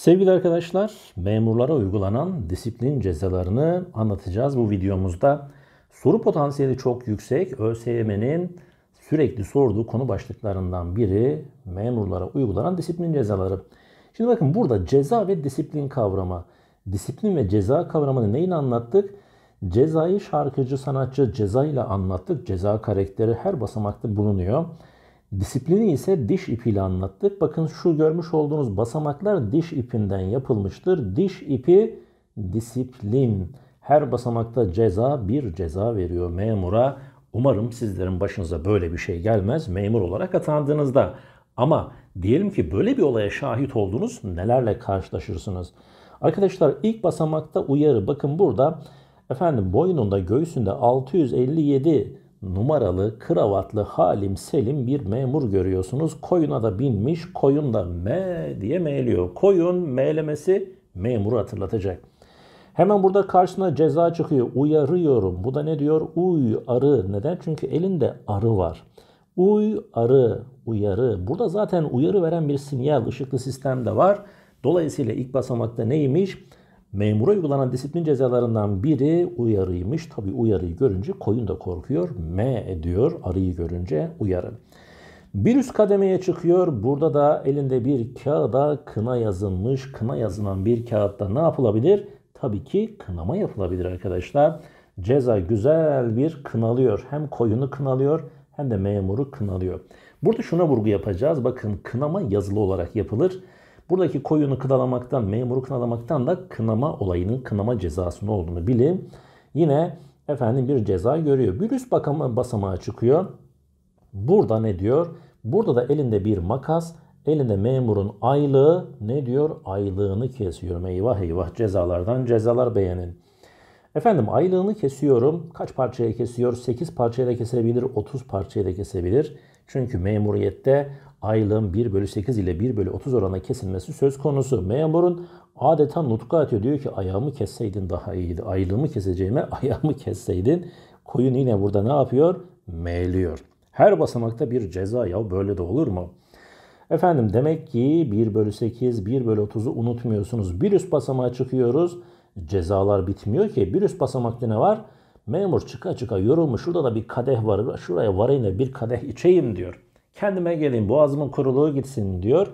Sevgili arkadaşlar, memurlara uygulanan disiplin cezalarını anlatacağız bu videomuzda. Soru potansiyeli çok yüksek. ÖSYM'nin sürekli sorduğu konu başlıklarından biri memurlara uygulanan disiplin cezaları. Şimdi bakın burada ceza ve disiplin kavramı. Disiplin ve ceza kavramını neyle anlattık? Cezayı şarkıcı, sanatçı cezayla anlattık. Ceza karakteri her basamakta bulunuyor. Disiplini ise diş ipiyle anlattık. Bakın şu görmüş olduğunuz basamaklar diş ipinden yapılmıştır. Diş ipi disiplin. Her basamakta ceza bir ceza veriyor memura. Umarım sizlerin başınıza böyle bir şey gelmez memur olarak atandığınızda. Ama diyelim ki böyle bir olaya şahit oldunuz nelerle karşılaşırsınız? Arkadaşlar ilk basamakta uyarı bakın burada efendim boynunda göğsünde 657 numaralı kravatlı Halim Selim bir memur görüyorsunuz. Koyuna da binmiş. Koyun da me diye meğliyor. Koyun meğlemesi memuru hatırlatacak. Hemen burada karşısına ceza çıkıyor. Uyarıyorum. Bu da ne diyor? Uy arı. Neden? Çünkü elinde arı var. Uy arı, uyarı. Burada zaten uyarı veren bir sinyal ışıklı sistem de var. Dolayısıyla ilk basamakta neymiş? Memura uygulanan disiplin cezalarından biri uyarıymış. Tabi uyarıyı görünce koyun da korkuyor. M diyor arıyı görünce uyarı. Bir üst kademeye çıkıyor. Burada da elinde bir kağıda kına yazılmış. Kına yazılan bir kağıtta ne yapılabilir? Tabii ki kınama yapılabilir arkadaşlar. Ceza güzel bir kınalıyor. Hem koyunu kınalıyor hem de memuru kınalıyor. Burada şuna vurgu yapacağız. Bakın kınama yazılı olarak yapılır. Buradaki koyunu kınalamaktan, memuru kınalamaktan da kınama olayının kınama cezasının olduğunu bilin. Yine efendim bir ceza görüyor. Bir üst bakama, basamağa çıkıyor. Burada ne diyor? Burada da elinde bir makas, elinde memurun aylığı ne diyor? Aylığını kesiyorum. Eyvah eyvah cezalardan cezalar beğenin. Efendim aylığını kesiyorum. Kaç parçaya kesiyor? 8 parçayla kesebilir, 30 parçayla kesebilir. Çünkü memuriyette aylığın 1 bölü 8 ile 1 bölü 30 oranına kesilmesi söz konusu. Memurun adeta nutku atıyor. Diyor ki ayağımı kesseydin daha iyiydi. Aylığımı keseceğime ayağımı kesseydin. Koyun yine burada ne yapıyor? Meyliyor. Her basamakta bir ceza ya böyle de olur mu? Efendim demek ki 1 bölü 8, 1 bölü 30'u unutmuyorsunuz. Bir üst basamağa çıkıyoruz. Cezalar bitmiyor ki. Bir üst basamakta ne var? Memur çıka çıka yorulmuş. Şurada da bir kadeh var. Şuraya varayım da bir kadeh içeyim diyor. Kendime geleyim boğazımın kuruluğu gitsin diyor.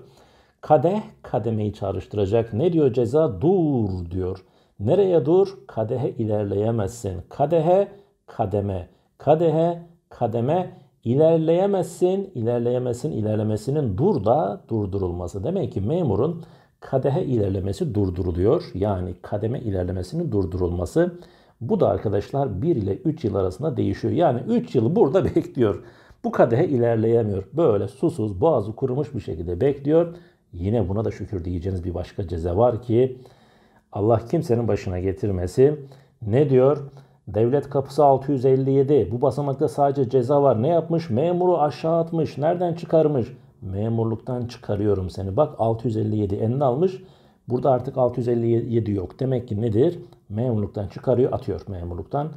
Kadeh kademeyi çağrıştıracak. Ne diyor ceza? Dur diyor. Nereye dur? Kadehe ilerleyemezsin. Kadehe kademe. Kadehe kademe ilerleyemezsin. İlerleyemezsin ilerlemesinin dur da durdurulması. Demek ki memurun kadehe ilerlemesi durduruluyor. Yani kademe ilerlemesinin durdurulması. Bu da arkadaşlar 1 ile 3 yıl arasında değişiyor. Yani 3 yıl burada bekliyor. Bu kadehe ilerleyemiyor. Böyle susuz boğazı kurumuş bir şekilde bekliyor. Yine buna da şükür diyeceğiniz bir başka ceza var ki Allah kimsenin başına getirmesi. Ne diyor? Devlet kapısı 657. Bu basamakta sadece ceza var. Ne yapmış? Memuru aşağı atmış. Nereden çıkarmış? Memurluktan çıkarıyorum seni. Bak 657 enini almış. Burada artık 657 yok. Demek ki nedir? Memurluktan çıkarıyor, atıyor memurluktan.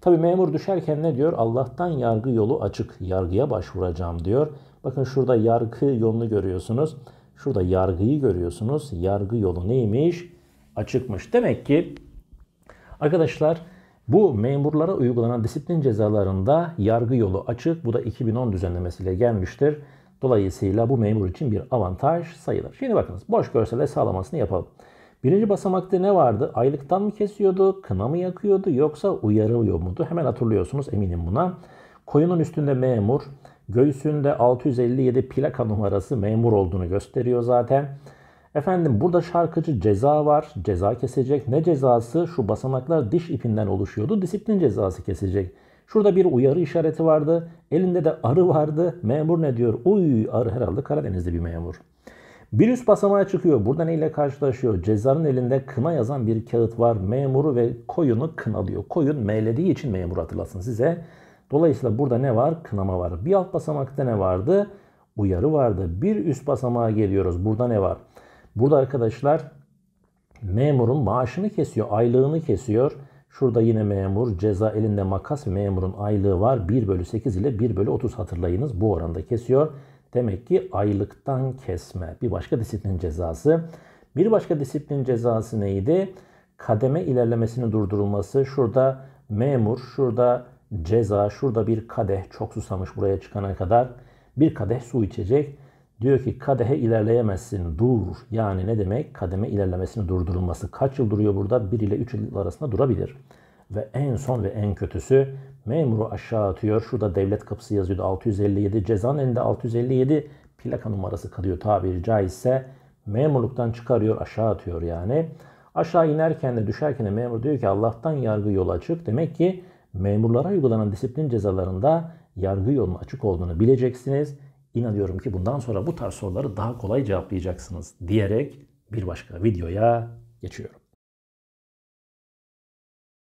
Tabi memur düşerken ne diyor? Allah'tan yargı yolu açık. Yargıya başvuracağım diyor. Bakın şurada yargı yolunu görüyorsunuz. Şurada yargıyı görüyorsunuz. Yargı yolu neymiş? Açıkmış. Demek ki arkadaşlar bu memurlara uygulanan disiplin cezalarında yargı yolu açık. Bu da 2010 düzenlemesiyle gelmiştir. Dolayısıyla bu memur için bir avantaj sayılır. Şimdi bakınız boş görsele sağlamasını yapalım. Birinci basamakta ne vardı? Aylıktan mı kesiyordu, kına mı yakıyordu yoksa uyarılıyor muydu? Hemen hatırlıyorsunuz eminim buna. Koyunun üstünde memur, göğsünde 657 plaka numarası memur olduğunu gösteriyor zaten. Efendim burada şarkıcı ceza var. Ceza kesecek. Ne cezası? Şu basamaklar diş ipinden oluşuyordu. Disiplin cezası kesecek. Şurada bir uyarı işareti vardı. Elinde de arı vardı. Memur ne diyor? Uy arı herhalde Karadeniz'de bir memur. Bir üst basamağa çıkıyor. Burada neyle karşılaşıyor? Cezarın elinde kına yazan bir kağıt var. Memuru ve koyunu kınalıyor. Koyun meylediği için memur hatırlasın size. Dolayısıyla burada ne var? Kınama var. Bir alt basamakta ne vardı? Uyarı vardı. Bir üst basamağa geliyoruz. Burada ne var? Burada arkadaşlar memurun maaşını kesiyor, aylığını kesiyor. Şurada yine memur, ceza elinde makas memurun aylığı var. 1 bölü 8 ile 1 bölü 30 hatırlayınız. Bu oranda kesiyor. Demek ki aylıktan kesme bir başka disiplin cezası. Bir başka disiplin cezası neydi? Kademe ilerlemesinin durdurulması. Şurada memur, şurada ceza, şurada bir kadeh çok susamış buraya çıkana kadar bir kadeh su içecek. Diyor ki kadehe ilerleyemezsin dur. Yani ne demek? Kademe ilerlemesinin durdurulması. Kaç yıl duruyor burada? 1 ile 3 yıl arasında durabilir. Ve en son ve en kötüsü memuru aşağı atıyor. Şurada devlet kapısı yazıyordu 657. Cezanın elinde 657 plaka numarası kalıyor tabiri caizse. Memurluktan çıkarıyor aşağı atıyor yani. Aşağı inerken de düşerken de memur diyor ki Allah'tan yargı yolu açık. Demek ki memurlara uygulanan disiplin cezalarında yargı yolunun açık olduğunu bileceksiniz. İnanıyorum ki bundan sonra bu tarz soruları daha kolay cevaplayacaksınız diyerek bir başka videoya geçiyorum.